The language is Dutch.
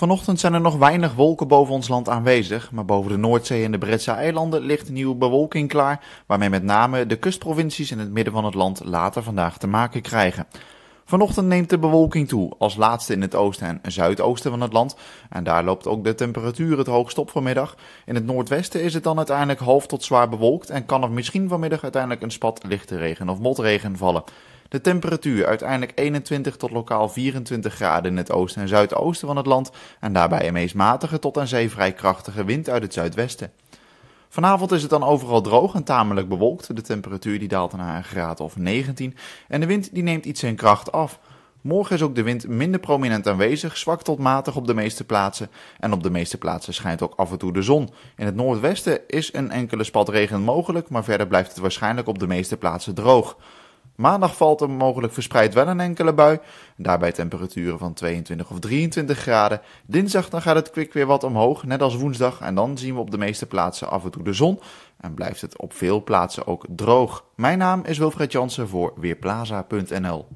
Vanochtend zijn er nog weinig wolken boven ons land aanwezig, maar boven de Noordzee en de Britse eilanden ligt nieuwe bewolking klaar, waarmee met name de kustprovincies in het midden van het land later vandaag te maken krijgen. Vanochtend neemt de bewolking toe, als laatste in het oosten en zuidoosten van het land. En daar loopt ook de temperatuur het hoogst op vanmiddag. In het noordwesten is het dan uiteindelijk half tot zwaar bewolkt en kan er misschien vanmiddag uiteindelijk een spat lichte regen of motregen vallen. De temperatuur uiteindelijk 21 tot lokaal 24 graden in het oosten en zuidoosten van het land en daarbij een meest matige tot aan zee vrij krachtige wind uit het zuidwesten. Vanavond is het dan overal droog en tamelijk bewolkt. De temperatuur die daalt naar een graad of 19 en de wind die neemt iets in kracht af. Morgen is ook de wind minder prominent aanwezig, zwak tot matig op de meeste plaatsen. En op de meeste plaatsen schijnt ook af en toe de zon. In het noordwesten is een enkele spatregen mogelijk, maar verder blijft het waarschijnlijk op de meeste plaatsen droog. Maandag valt er mogelijk verspreid wel een enkele bui, daarbij temperaturen van 22 of 23 graden. Dinsdag dan gaat het kwik weer wat omhoog, net als woensdag, en dan zien we op de meeste plaatsen af en toe de zon en blijft het op veel plaatsen ook droog. Mijn naam is Wilfred Jansen voor Weerplaza.nl.